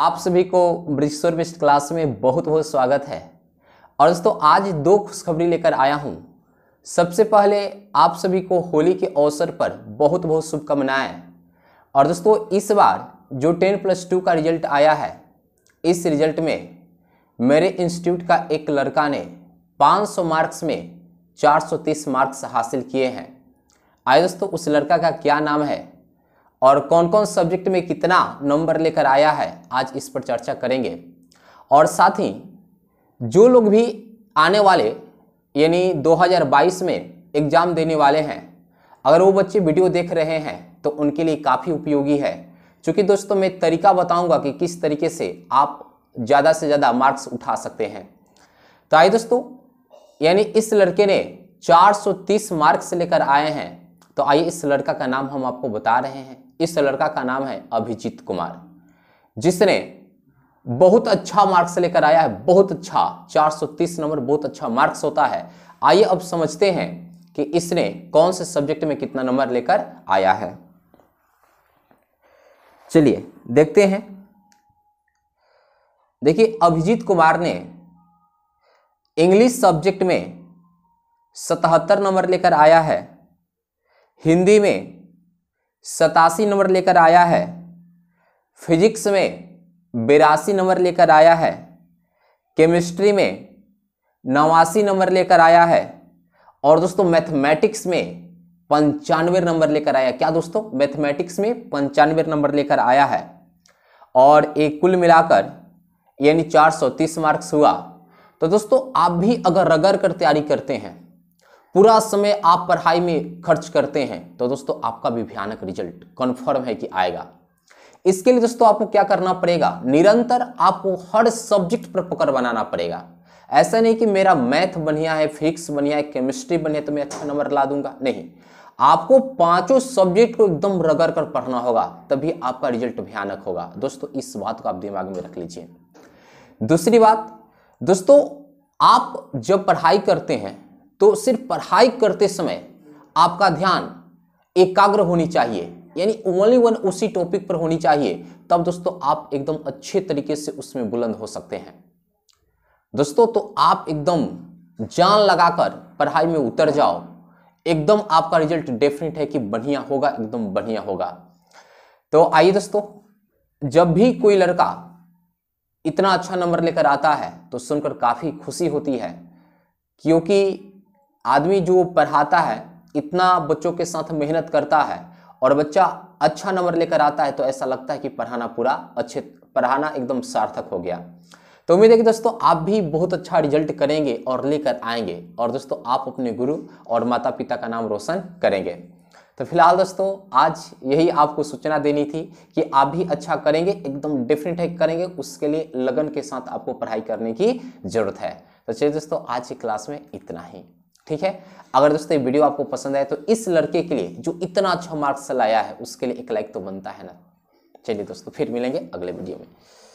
आप सभी को ब्रिजेश्वर मिश्र क्लास में बहुत बहुत स्वागत है और दोस्तों आज दो खुशखबरी लेकर आया हूँ सबसे पहले आप सभी को होली के अवसर पर बहुत बहुत शुभकामनाएं और दोस्तों इस बार जो टेन प्लस टू का रिजल्ट आया है इस रिजल्ट में मेरे इंस्टीट्यूट का एक लड़का ने 500 मार्क्स में 430 मार्क्स हासिल किए हैं आए दोस्तों उस लड़का का क्या नाम है और कौन कौन सब्जेक्ट में कितना नंबर लेकर आया है आज इस पर चर्चा करेंगे और साथ ही जो लोग भी आने वाले यानी 2022 में एग्ज़ाम देने वाले हैं अगर वो बच्चे वीडियो देख रहे हैं तो उनके लिए काफ़ी उपयोगी है क्योंकि दोस्तों मैं तरीका बताऊंगा कि किस तरीके से आप ज़्यादा से ज़्यादा मार्क्स उठा सकते हैं तो आइए दोस्तों यानी इस लड़के ने 430 मार्क्स लेकर आए हैं तो आइए इस लड़का का नाम हम आपको बता रहे हैं इस लड़का का नाम है अभिजीत कुमार जिसने बहुत अच्छा मार्क्स लेकर आया है बहुत अच्छा 430 नंबर बहुत अच्छा मार्क्स होता है आइए अब समझते हैं कि इसने कौन से सब्जेक्ट में कितना नंबर लेकर आया है चलिए देखते हैं देखिए अभिजीत कुमार ने इंग्लिश सब्जेक्ट में सतहत्तर नंबर लेकर आया है हिंदी में सतासी नंबर लेकर आया है फिजिक्स में बिरासी नंबर लेकर आया है केमिस्ट्री में नवासी नंबर लेकर आया है और दोस्तों मैथमेटिक्स में पंचानवे नंबर लेकर आया क्या दोस्तों मैथमेटिक्स में पंचानवे नंबर लेकर आया है और एक कुल मिलाकर यानी 430 मार्क्स हुआ तो दोस्तों आप भी अगर रगड़ कर तैयारी करते हैं पूरा समय आप पढ़ाई में खर्च करते हैं तो दोस्तों आपका भी भयानक रिजल्ट कन्फर्म है कि आएगा इसके लिए दोस्तों आपको क्या करना पड़ेगा निरंतर आपको हर सब्जेक्ट पर पकड़ बनाना पड़ेगा ऐसा नहीं कि मेरा मैथ बढ़िया है फिजिक्स बनिया है केमिस्ट्री बनिया तो मैं अच्छा नंबर ला दूंगा नहीं आपको पांचों सब्जेक्ट को एकदम रगड़ कर पढ़ना होगा तभी आपका रिजल्ट भयानक होगा दोस्तों इस बात को आप दिमाग में रख लीजिए दूसरी बात दोस्तों आप जब पढ़ाई करते हैं तो सिर्फ पढ़ाई करते समय आपका ध्यान एकाग्र होनी चाहिए यानी ओनली वन उसी टॉपिक पर होनी चाहिए तब दोस्तों आप एकदम अच्छे तरीके से उसमें बुलंद हो सकते हैं दोस्तों तो आप एकदम जान लगाकर पढ़ाई में उतर जाओ एकदम आपका रिजल्ट डेफिनेट है कि बढ़िया होगा एकदम बढ़िया होगा तो आइए दोस्तों जब भी कोई लड़का इतना अच्छा नंबर लेकर आता है तो सुनकर काफ़ी खुशी होती है क्योंकि आदमी जो पढ़ाता है इतना बच्चों के साथ मेहनत करता है और बच्चा अच्छा नंबर लेकर आता है तो ऐसा लगता है कि पढ़ाना पूरा अच्छे पढ़ाना एकदम सार्थक हो गया तो उम्मीद है कि दोस्तों आप भी बहुत अच्छा रिजल्ट करेंगे और लेकर आएंगे और दोस्तों आप अपने गुरु और माता पिता का नाम रोशन करेंगे तो फिलहाल दोस्तों आज यही आपको सूचना देनी थी कि आप भी अच्छा करेंगे एकदम डिफरेंट है करेंगे उसके लिए लगन के साथ आपको पढ़ाई करने की ज़रूरत है तो चलिए दोस्तों आज की क्लास में इतना ही ठीक है अगर दोस्तों ये वीडियो आपको पसंद आए तो इस लड़के के लिए जो इतना अच्छा मार्क्स लाया है उसके लिए एक लाइक तो बनता है ना चलिए दोस्तों फिर मिलेंगे अगले वीडियो में